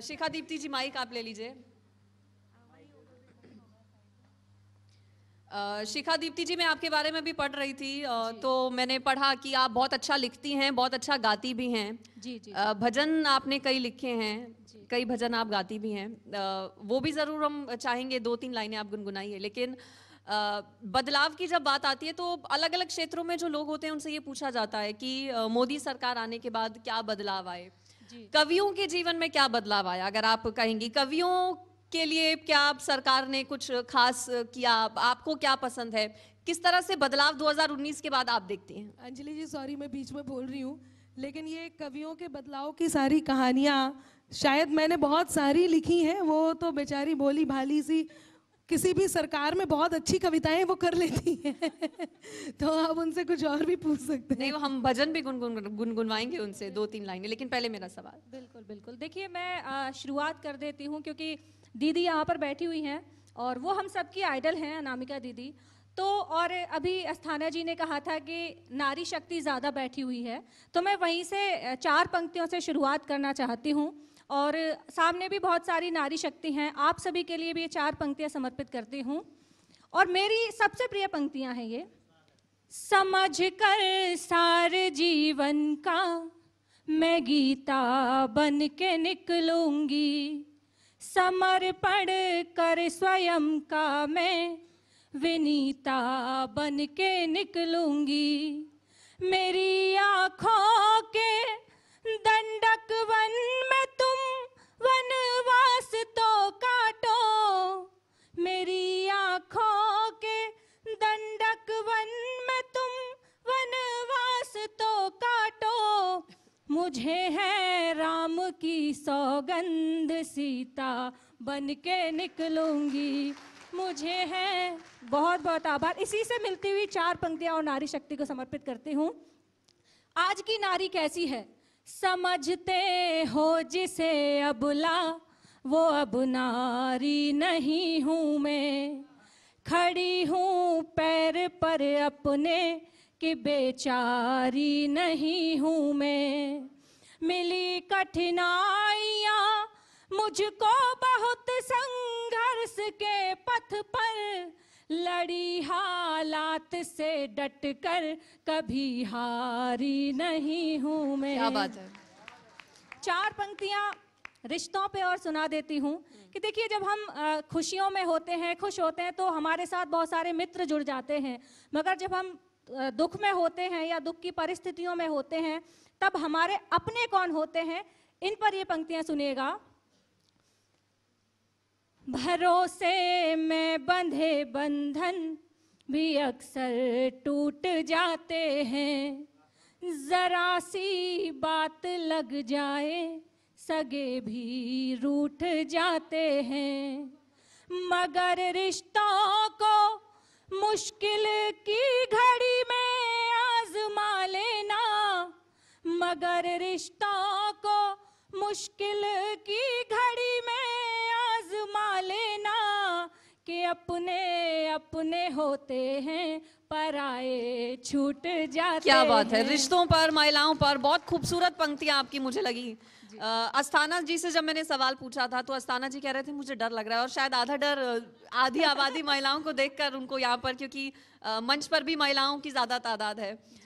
शिखा दीप्ति जी mic आप ले लीजिए शिखा दीप्ति जी मैं आपके बारे में भी पढ़ रही थी तो मैंने पढ़ा कि आप बहुत अच्छा लिखती हैं बहुत अच्छा गाती भी हैं जी जी भजन आपने कई लिखे हैं कई भजन आप गाती भी हैं वो भी ज़रूर हम चाहेंगे दो तीन लाइनें आप गुनगुनाइए लेकिन बदलाव की जब बात आती है तो अलग अलग क्षेत्रों में जो लोग होते हैं उनसे ये पूछा जाता है कि मोदी सरकार आने के बाद क्या बदलाव आए कवियों के जीवन में क्या बदलाव आया अगर आप कहेंगी कवियों के लिए क्या सरकार ने कुछ खास किया आपको क्या पसंद है किस तरह से बदलाव 2019 के बाद आप देखते हैं अंजलि जी सॉरी मैं बीच में बोल रही हूँ लेकिन ये कवियों के बदलाव की सारी कहानियाँ शायद मैंने बहुत सारी लिखी हैं वो तो बेचारी बोली भाली सी किसी भी सरकार में बहुत अच्छी कविताएं वो कर लेती हैं तो आप उनसे कुछ और भी पूछ सकते हैं नहीं हम भजन भी गुनगुन गुनगुनवाएंगे उनसे दो तीन लाइनें लेकिन पहले मेरा सवाल बिल्कुल बिल्कुल देखिए मैं शुरुआत कर देती हूँ क्योंकि दीदी यहाँ पर बैठी हुई हैं और वो हम सबकी आइडल हैं अनामिका दीदी तो और अभी अस्थाना जी ने कहा था कि नारी शक्ति ज़्यादा बैठी हुई है तो मैं वहीं से चार पंक्तियों से शुरुआत करना चाहती हूँ और सामने भी बहुत सारी नारी शक्ति हैं आप सभी के लिए भी ये चार पंक्तियाँ समर्पित करती हूँ और मेरी सबसे प्रिय पंक्तियाँ हैं ये समझ कर सारे जीवन का मैं गीता बन के निकलूंगी समर्पण कर स्वयं का मैं विनीता बन के निकलूंगी मेरी आंखों के मुझे है राम की सौगंध सीता बन के निकलूंगी मुझे है बहुत बहुत आभार इसी से मिलती हुई चार पंक्तियां और नारी शक्ति को समर्पित करती हूँ आज की नारी कैसी है समझते हो जिसे अबला वो अब नारी नहीं हूँ मैं खड़ी हूँ पैर पर अपने कि बेचारी नहीं हूँ मैं मिली कठिनाइया मुझको बहुत संघर्ष के पथ पर लड़ी हालात से डट कर कभी हारी नहीं हूं मैं क्या बात है चार पंक्तियाँ रिश्तों पे और सुना देती हूँ कि देखिए जब हम खुशियों में होते हैं खुश होते हैं तो हमारे साथ बहुत सारे मित्र जुड़ जाते हैं मगर जब हम दुख में होते हैं या दुख की परिस्थितियों में होते हैं तब हमारे अपने कौन होते हैं इन पर ये पंक्तियां सुनेगा भरोसे में बंधे बंधन भी अक्सर टूट जाते हैं जरा सी बात लग जाए सगे भी रूठ जाते हैं मगर रिश्तों को मुश्किल की घड़ी अगर रिश्तों को मुश्किल की घड़ी में आजमा लेना कि अपने अपने होते हैं पर आए छूट जाते क्या बात है रिश्तों पर महिलाओं पर बहुत खूबसूरत पंक्तियां आपकी मुझे लगी अस्थाना जी से जब मैंने सवाल पूछा था तो अस्थाना जी कह रहे थे मुझे डर लग रहा है और शायद आधा डर आधी आबादी महिलाओं को देखकर उनको यहाँ पर क्योंकि मंच पर भी महिलाओं की ज़्यादा तादाद है